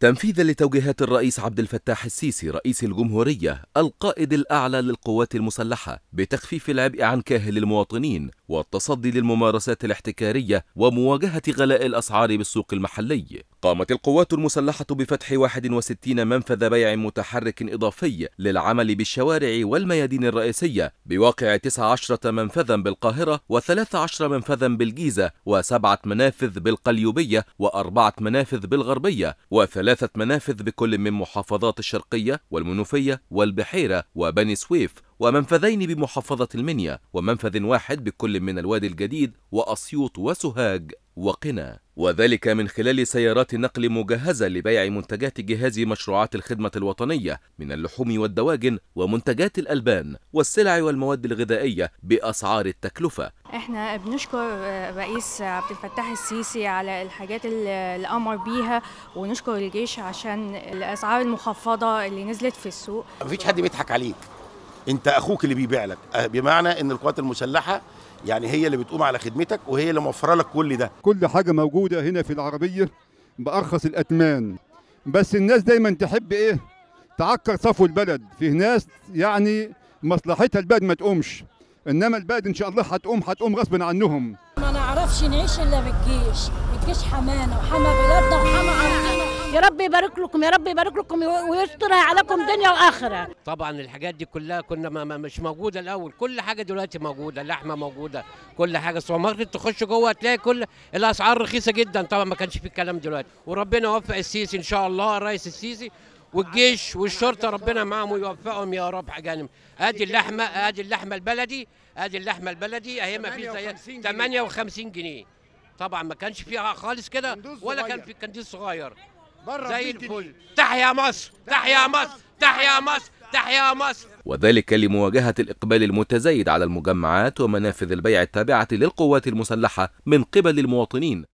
تنفيذا لتوجيهات الرئيس عبد الفتاح السيسي رئيس الجمهورية القائد الأعلى للقوات المسلحة بتخفيف العبء عن كاهل المواطنين والتصدي للممارسات الاحتكارية ومواجهة غلاء الأسعار بالسوق المحلي قامت القوات المسلحة بفتح 61 منفذ بيع متحرك إضافي للعمل بالشوارع والميادين الرئيسية بواقع 19 منفذا بالقاهرة و13 منفذا بالجيزة وسبعة منافذ بالقليوبية وأربعة منافذ بالغربية وثلاثة منافذ بكل من محافظات الشرقية والمنوفية والبحيرة وبني سويف ومنفذين بمحافظة المنيا ومنفذ واحد بكل من الوادي الجديد وأسيوط وسوهاج وقنا وذلك من خلال سيارات نقل مجهزة لبيع منتجات جهاز مشروعات الخدمة الوطنية من اللحوم والدواجن ومنتجات الألبان والسلع والمواد الغذائية بأسعار التكلفة احنا بنشكر رئيس عبد الفتاح السيسي على الحاجات اللي امر بيها ونشكر الجيش عشان الاسعار المخفضه اللي نزلت في السوق مفيش حد بيضحك عليك انت اخوك اللي بيبيع لك أه، بمعنى ان القوات المسلحه يعني هي اللي بتقوم على خدمتك وهي اللي موفره لك كل ده كل حاجه موجوده هنا في العربيه بارخص الاثمان بس الناس دايما تحب ايه تعكر صفو البلد في ناس يعني مصلحتها البلد ما تقومش انما البلد ان شاء الله هتقوم هتقوم غصب عنهم ما نعرفش نعيش الا بالجيش الجيش حمانا وحمى بلادنا وحمى يا رب يبارك لكم يا رب يبارك لكم ويسترها عليكم دنيا واخره طبعا الحاجات دي كلها كنا ما مش موجوده الاول كل حاجه دلوقتي موجوده اللحمه موجوده كل حاجه السوبر ماركت تخش جوه تلاقي كل الاسعار رخيصه جدا طبعا ما كانش في الكلام دلوقتي وربنا يوفق السيسي ان شاء الله الرئيس السيسي والجيش والشرطه ربنا معاهم ويوفقهم يا رب اجانب يعني ادي اللحمه ادي اللحمه البلدي ادي اللحمه البلدي اهي ما فيش زي 58 جنيه طبعا ما كانش فيها خالص كده ولا كان في كنديل صغير زي الفل تحيا مصر تحيا مصر تحيا مصر تحيا مصر وذلك لمواجهة الإقبال المتزايد على المجمعات ومنافذ البيع التابعة للقوات المسلحة من قبل المواطنين